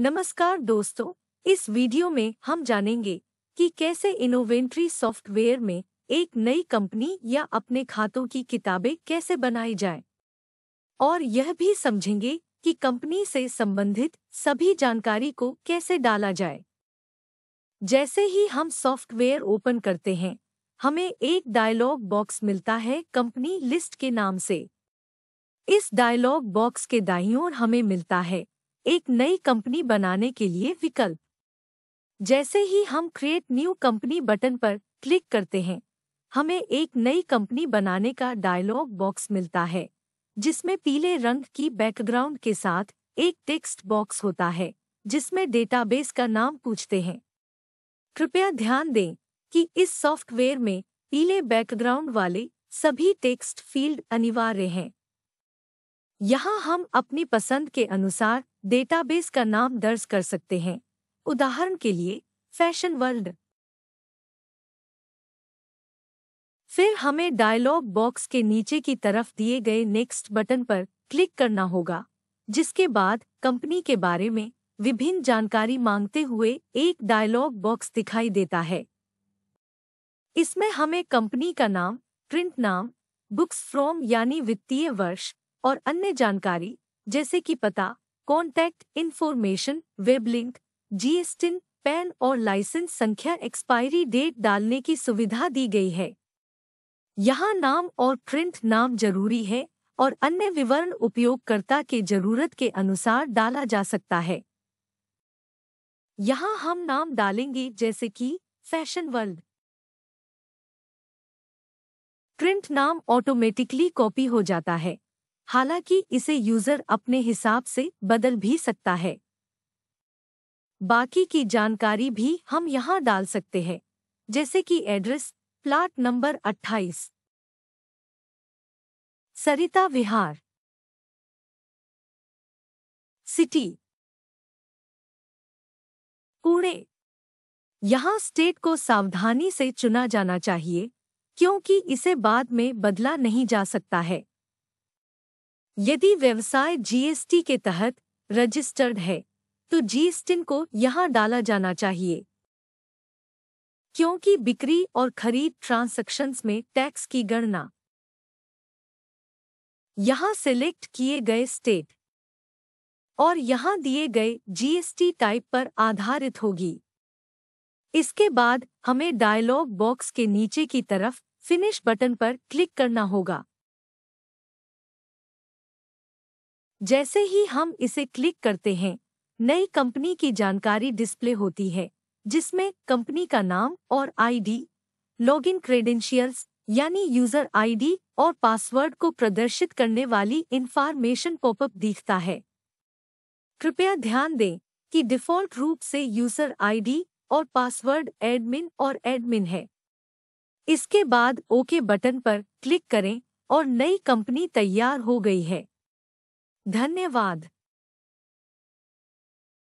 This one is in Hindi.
नमस्कार दोस्तों इस वीडियो में हम जानेंगे कि कैसे इनोवेंट्री सॉफ्टवेयर में एक नई कंपनी या अपने खातों की किताबें कैसे बनाई जाए और यह भी समझेंगे कि कंपनी से संबंधित सभी जानकारी को कैसे डाला जाए जैसे ही हम सॉफ्टवेयर ओपन करते हैं हमें एक डायलॉग बॉक्स मिलता है कंपनी लिस्ट के नाम से इस डायलॉग बॉक्स के दाईं ओर हमें मिलता है एक नई कंपनी बनाने के लिए विकल्प जैसे ही हम क्रिएट न्यू कंपनी बटन पर क्लिक करते हैं हमें एक नई कंपनी बनाने का डायलॉग बॉक्स मिलता है जिसमें पीले रंग की बैकग्राउंड के साथ एक टेक्स्ट बॉक्स होता है जिसमें डेटाबेस का नाम पूछते हैं कृपया ध्यान दें कि इस सॉफ्टवेयर में पीले बैकग्राउंड वाले सभी टेक्स्ट फील्ड अनिवार्य हैं यहाँ हम अपनी पसंद के अनुसार डेटाबेस का नाम दर्ज कर सकते हैं उदाहरण के लिए फैशन वर्ल्ड फिर हमें डायलॉग बॉक्स के नीचे की तरफ दिए गए नेक्स्ट बटन पर क्लिक करना होगा जिसके बाद कंपनी के बारे में विभिन्न जानकारी मांगते हुए एक डायलॉग बॉक्स दिखाई देता है इसमें हमें कंपनी का नाम प्रिंट नाम बुक्स फ्रॉम यानी वित्तीय वर्ष और अन्य जानकारी जैसे कि पता contact information web link GSTIN PAN और लाइसेंस संख्या एक्सपायरी डेट डालने की सुविधा दी गई है यहाँ नाम और प्रिंट नाम जरूरी है और अन्य विवरण उपयोगकर्ता के जरूरत के अनुसार डाला जा सकता है यहाँ हम नाम डालेंगे जैसे कि फैशन वर्ल्ड प्रिंट नाम ऑटोमेटिकली कॉपी हो जाता है हालांकि इसे यूजर अपने हिसाब से बदल भी सकता है बाकी की जानकारी भी हम यहाँ डाल सकते हैं जैसे कि address plot number 28 Sarita Vihar city Pune यहाँ स्टेट को सावधानी से चुना जाना चाहिए क्योंकि इसे बाद में बदला नहीं जा सकता है यदि व्यवसाय जीएसटी के तहत रजिस्टर्ड है तो जीएसटिन को यहां डाला जाना चाहिए क्योंकि बिक्री और खरीद ट्रांसैक्शंस में टैक्स की गणना यहां सिलेक्ट किए गए स्टेट और यहां दिए गए जीएसटी टाइप पर आधारित होगी इसके बाद हमें डायलॉग बॉक्स के नीचे की तरफ फिनिश बटन पर क्लिक करना होगा जैसे ही हम इसे क्लिक करते हैं नई कंपनी की जानकारी डिस्प्ले होती है जिसमें कंपनी का नाम और आईडी, लॉगिन क्रेडेंशियल्स यानी यूजर आईडी और पासवर्ड को प्रदर्शित करने वाली इंफॉर्मेशन पॉपअप दिखता है कृपया ध्यान दें कि डिफ़ॉल्ट रूप से यूजर आईडी और पासवर्ड एडमिन और एडमिन है इसके बाद ओके बटन पर क्लिक करें और नई कंपनी तैयार हो गई है धन्यवाद